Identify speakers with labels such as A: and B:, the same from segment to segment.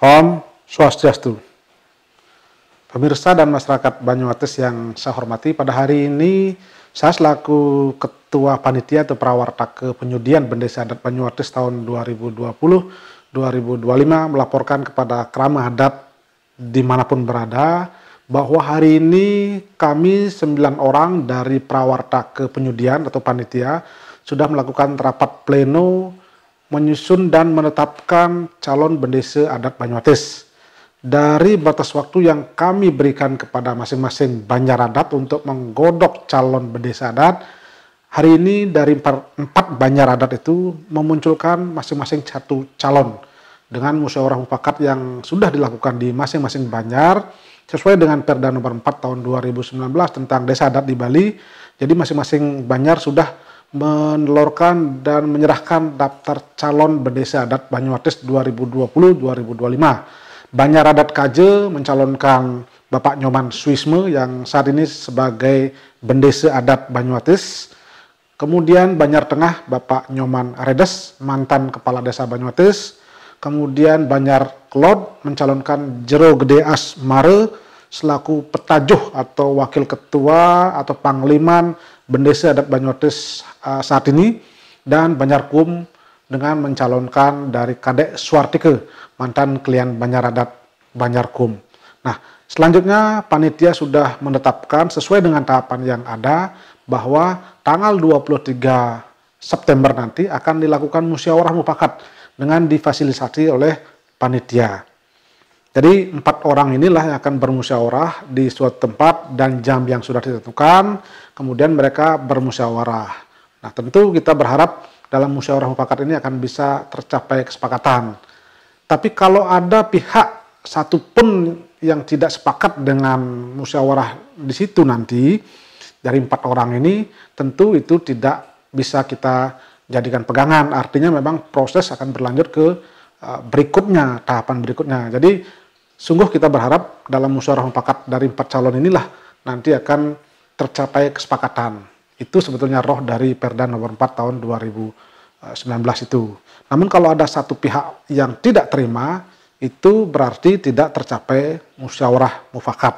A: Om Swastiastu. Pemirsa dan masyarakat Banyuates yang saya hormati, pada hari ini saya selaku Ketua Panitia atau Perawarta Penyudian Benda Adat Banyuates tahun 2020-2025 melaporkan kepada kerama adat dimanapun berada bahwa hari ini kami 9 orang dari Perawarta Penyudian atau Panitia sudah melakukan rapat pleno menyusun dan menetapkan calon bendese adat Banyuates dari batas waktu yang kami berikan kepada masing-masing banjar adat untuk menggodok calon bendesa adat hari ini dari empat banjar adat itu memunculkan masing-masing satu calon dengan musyawarah mufakat yang sudah dilakukan di masing-masing banjar sesuai dengan Perda nomor 4 tahun 2019 tentang desa adat di Bali. Jadi masing-masing banjar sudah menelurkan dan menyerahkan daftar calon bendesi adat Banyuates 2020-2025. Banyar Adat Kaje mencalonkan Bapak Nyoman Swisme yang saat ini sebagai bendesa adat Banyuates. Kemudian Banyar Tengah Bapak Nyoman Aredes, mantan Kepala Desa Banyuates. Kemudian Banyar Klod mencalonkan Jero Gede Asmare selaku petajuh atau wakil ketua atau pangliman Bendesi Adat Banyotis uh, saat ini dan Banyarkum dengan mencalonkan dari Kadek Suartike, mantan klien Banyaradat Adat Banyarkum. Nah, selanjutnya panitia sudah menetapkan sesuai dengan tahapan yang ada bahwa tanggal 23 September nanti akan dilakukan musyawarah mufakat dengan difasilitasi oleh panitia. Jadi empat orang inilah yang akan bermusyawarah di suatu tempat dan jam yang sudah ditentukan, kemudian mereka bermusyawarah. Nah tentu kita berharap dalam musyawarah mufakat ini akan bisa tercapai kesepakatan. Tapi kalau ada pihak satupun yang tidak sepakat dengan musyawarah di situ nanti, dari empat orang ini tentu itu tidak bisa kita jadikan pegangan. Artinya memang proses akan berlanjut ke Eh, berikutnya, tahapan berikutnya. Jadi sungguh kita berharap dalam musyawarah mufakat dari empat calon inilah nanti akan tercapai kesepakatan. Itu sebetulnya roh dari Perda nomor 4 tahun 2019 itu. Namun kalau ada satu pihak yang tidak terima, itu berarti tidak tercapai musyawarah mufakat.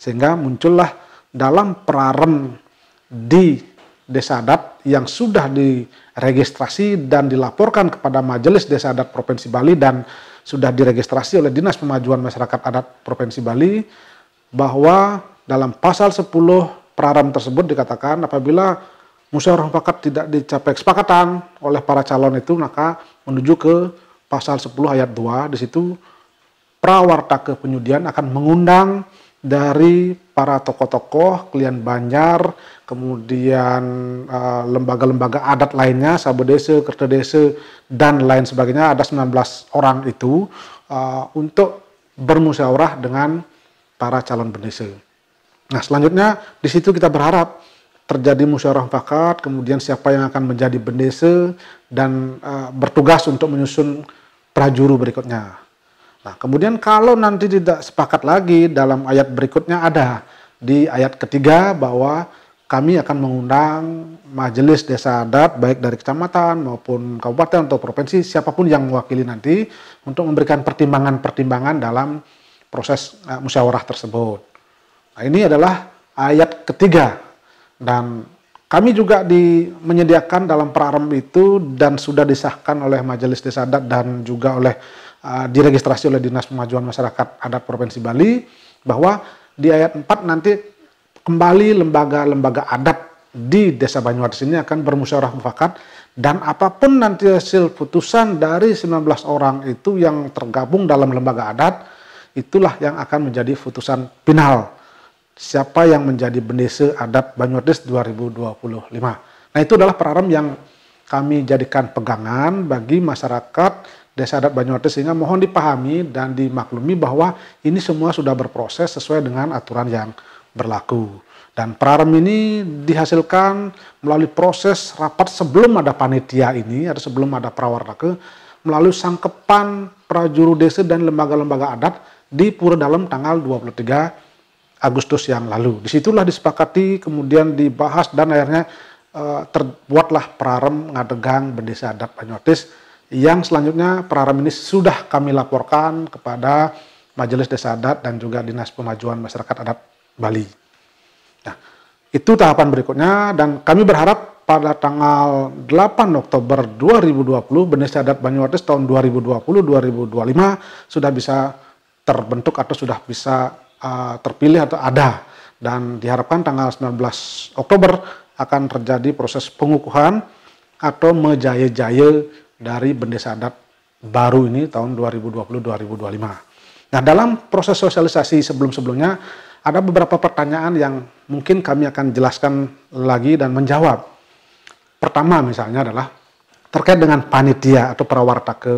A: Sehingga muncullah dalam peraran di desa adat yang sudah diregistrasi dan dilaporkan kepada Majelis Desa Adat Provinsi Bali dan sudah diregistrasi oleh Dinas Pemajuan Masyarakat Adat Provinsi Bali bahwa dalam pasal 10 praram tersebut dikatakan apabila musyawarah mufakat tidak dicapai kesepakatan oleh para calon itu maka menuju ke pasal 10 ayat 2 di situ prawarta kepenyudian akan mengundang dari para tokoh-tokoh, klien Banjar, kemudian eh, lembaga-lembaga uh, adat lainnya, Sabedese, Kertedese, dan lain sebagainya, ada 19 orang itu uh, untuk bermusyawarah dengan para calon bendese. Nah selanjutnya di situ kita berharap terjadi musyawarah fakat kemudian siapa yang akan menjadi bendese dan uh, bertugas untuk menyusun prajuru berikutnya. Nah, kemudian kalau nanti tidak sepakat lagi dalam ayat berikutnya ada di ayat ketiga bahwa kami akan mengundang majelis desa adat baik dari kecamatan maupun kabupaten atau provinsi siapapun yang mewakili nanti untuk memberikan pertimbangan-pertimbangan dalam proses eh, musyawarah tersebut. Nah, ini adalah ayat ketiga dan kami juga di, menyediakan dalam prarem itu dan sudah disahkan oleh Majelis Desa Adat dan juga oleh uh, diregistrasi oleh Dinas Pemajuan Masyarakat Adat Provinsi Bali bahwa di ayat 4 nanti kembali lembaga-lembaga adat di Desa Banyuwangi ini akan bermusyawarah mufakat dan apapun nanti hasil putusan dari 19 orang itu yang tergabung dalam lembaga adat itulah yang akan menjadi putusan final siapa yang menjadi bendese adat Banyuades 2025. Nah itu adalah peraram yang kami jadikan pegangan bagi masyarakat desa adat Banyuwangi sehingga mohon dipahami dan dimaklumi bahwa ini semua sudah berproses sesuai dengan aturan yang berlaku. Dan praram ini dihasilkan melalui proses rapat sebelum ada panitia ini, atau sebelum ada prawarnake, melalui sangkepan prajuru desa dan lembaga-lembaga adat di Pura Dalam tanggal 23 Agustus yang lalu. Disitulah disepakati, kemudian dibahas dan akhirnya e, terbuatlah praram ngadegang bendesa adat Banyuwangi yang selanjutnya peraram ini sudah kami laporkan kepada Majelis Desa Adat dan juga Dinas Pemajuan Masyarakat Adat Bali. Nah, itu tahapan berikutnya dan kami berharap pada tanggal 8 Oktober 2020 Bendesa Adat Banyuwates tahun 2020-2025 sudah bisa terbentuk atau sudah bisa uh, terpilih atau ada dan diharapkan tanggal 19 Oktober akan terjadi proses pengukuhan atau mejaye jaya dari Bendesa Adat baru ini tahun 2020-2025. Nah, dalam proses sosialisasi sebelum-sebelumnya ada beberapa pertanyaan yang mungkin kami akan jelaskan lagi dan menjawab. Pertama misalnya adalah terkait dengan panitia atau ke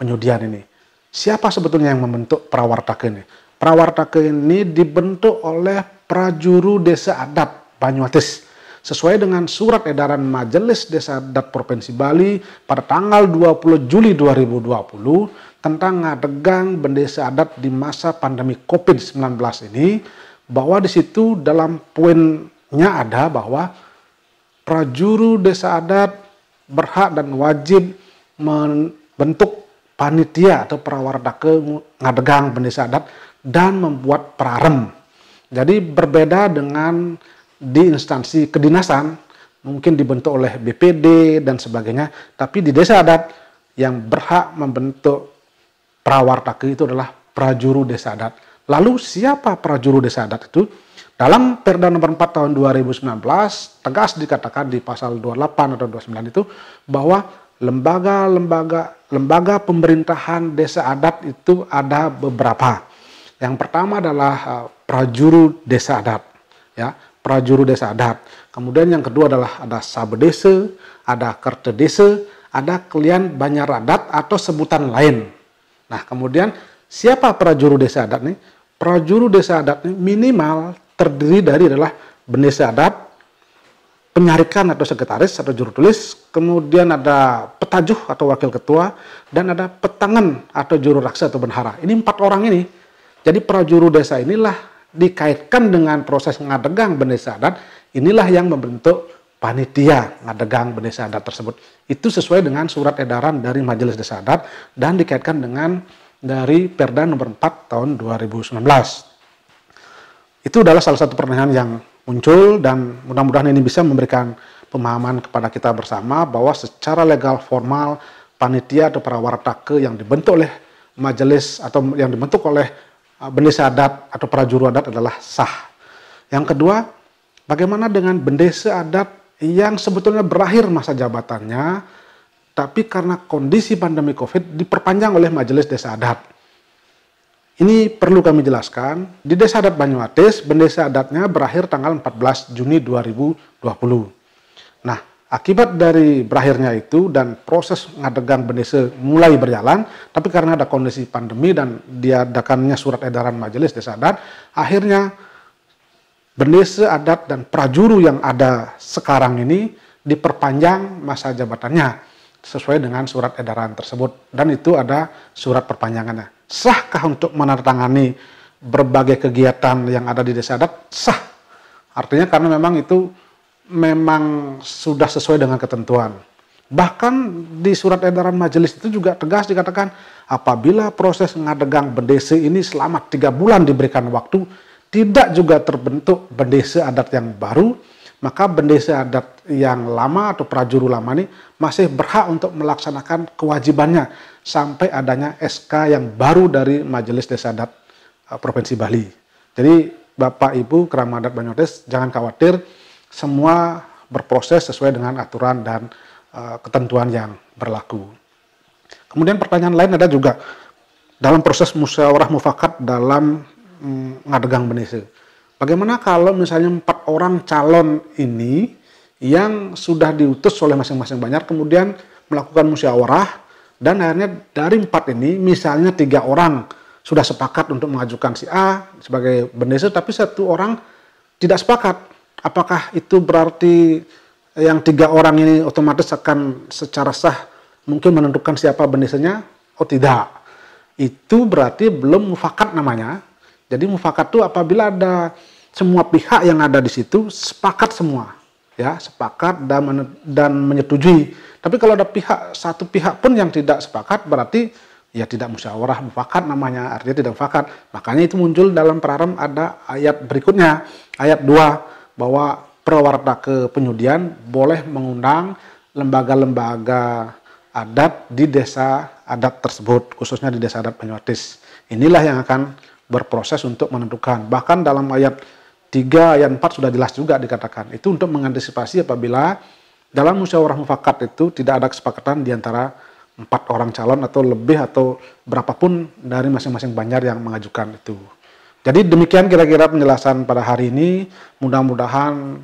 A: penyudian ini. Siapa sebetulnya yang membentuk ke ini? ke ini dibentuk oleh prajuru desa adat Banyuatis sesuai dengan surat edaran Majelis desa adat Provinsi Bali pada tanggal 20 Juli 2020 tentang ngadegang bendesa adat di masa pandemi COVID-19 ini bahwa di situ dalam poinnya ada bahwa prajuru desa adat berhak dan wajib membentuk panitia atau ke ngadegang bendesa adat dan membuat perarem Jadi berbeda dengan di instansi kedinasan mungkin dibentuk oleh BPD dan sebagainya, tapi di desa adat yang berhak membentuk prawartaki itu adalah prajuru desa adat. Lalu siapa prajuru desa adat itu? Dalam Perda nomor 4 tahun 2019 tegas dikatakan di pasal 28 atau 29 itu bahwa lembaga-lembaga lembaga pemerintahan desa adat itu ada beberapa. Yang pertama adalah eh, prajuru desa adat. Ya, prajuru desa adat. Kemudian yang kedua adalah ada sabedese, ada kertedese, ada kalian banyak adat atau sebutan lain. Nah, kemudian siapa prajuru desa adat nih? Prajuru desa adat nih minimal terdiri dari adalah bendesa adat, penyarikan atau sekretaris atau juru tulis, kemudian ada petajuh atau wakil ketua, dan ada petangan atau juru raksa atau benhara. Ini empat orang ini. Jadi prajuru desa inilah dikaitkan dengan proses ngadegang benih sadat, inilah yang membentuk panitia ngadegang benih sadat tersebut. Itu sesuai dengan surat edaran dari Majelis Desadat dan dikaitkan dengan dari Perda nomor 4 tahun 2019. Itu adalah salah satu pertanyaan yang muncul dan mudah-mudahan ini bisa memberikan pemahaman kepada kita bersama bahwa secara legal formal panitia atau para wartake yang dibentuk oleh majelis atau yang dibentuk oleh Ah, bendesa adat atau prajuru adat adalah sah. Yang kedua, bagaimana dengan bendesa adat yang sebetulnya berakhir masa jabatannya, tapi karena kondisi pandemi COVID diperpanjang oleh Majelis Desa Adat. Ini perlu kami jelaskan, di Desa Adat Banyuwates, bendesa adatnya berakhir tanggal 14 Juni 2020. Nah, Akibat dari berakhirnya itu dan proses ngadegan bendesa mulai berjalan, tapi karena ada kondisi pandemi dan diadakannya surat edaran majelis desa adat, akhirnya bendesa adat dan prajuru yang ada sekarang ini diperpanjang masa jabatannya sesuai dengan surat edaran tersebut dan itu ada surat perpanjangannya. Sahkah untuk menandatangani berbagai kegiatan yang ada di desa adat? Sah. Artinya karena memang itu memang sudah sesuai dengan ketentuan. Bahkan di surat edaran majelis itu juga tegas dikatakan apabila proses ngadegang bendese ini selama tiga bulan diberikan waktu tidak juga terbentuk bendese adat yang baru, maka bendese adat yang lama atau prajuru lama ini masih berhak untuk melaksanakan kewajibannya sampai adanya SK yang baru dari Majelis Desa Adat eh, Provinsi Bali. Jadi Bapak Ibu keramadat adat jangan khawatir semua berproses sesuai dengan aturan dan eh, ketentuan yang berlaku. Kemudian pertanyaan lain ada juga dalam proses musyawarah mufakat dalam mm, ngadegang benese. Bagaimana kalau misalnya empat orang calon ini yang sudah diutus oleh masing-masing banyak kemudian melakukan musyawarah dan akhirnya dari empat ini misalnya tiga orang sudah sepakat untuk mengajukan si A sebagai bendesa tapi satu orang tidak sepakat apakah itu berarti yang tiga orang ini otomatis akan secara sah mungkin menentukan siapa benisanya? Oh tidak. Itu berarti belum mufakat namanya. Jadi mufakat itu apabila ada semua pihak yang ada di situ sepakat semua. Ya, sepakat dan, men dan menyetujui. Tapi kalau ada pihak satu pihak pun yang tidak sepakat berarti ya tidak musyawarah mufakat namanya artinya tidak mufakat makanya itu muncul dalam peraram ada ayat berikutnya ayat 2 bahwa perwarta ke penyudian boleh mengundang lembaga-lembaga adat di desa adat tersebut, khususnya di desa adat Penyuatis Inilah yang akan berproses untuk menentukan. Bahkan dalam ayat 3 ayat 4 sudah jelas juga dikatakan. Itu untuk mengantisipasi apabila dalam musyawarah mufakat itu tidak ada kesepakatan di antara empat orang calon atau lebih atau berapapun dari masing-masing banjar yang mengajukan itu. Jadi demikian kira-kira penjelasan pada hari ini. Mudah-mudahan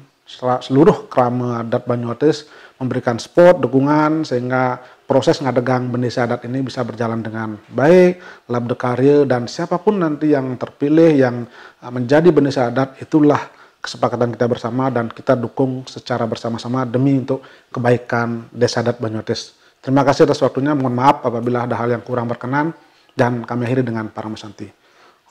A: seluruh kerama adat Banyuwates memberikan support, dukungan sehingga proses ngadegang benda adat ini bisa berjalan dengan baik, de karya dan siapapun nanti yang terpilih yang eh, menjadi benda adat itulah kesepakatan kita bersama dan kita dukung secara bersama-sama demi untuk kebaikan desa adat Banyuwates. Terima kasih atas waktunya, mohon maaf apabila ada hal yang kurang berkenan dan kami akhiri dengan para mesanti.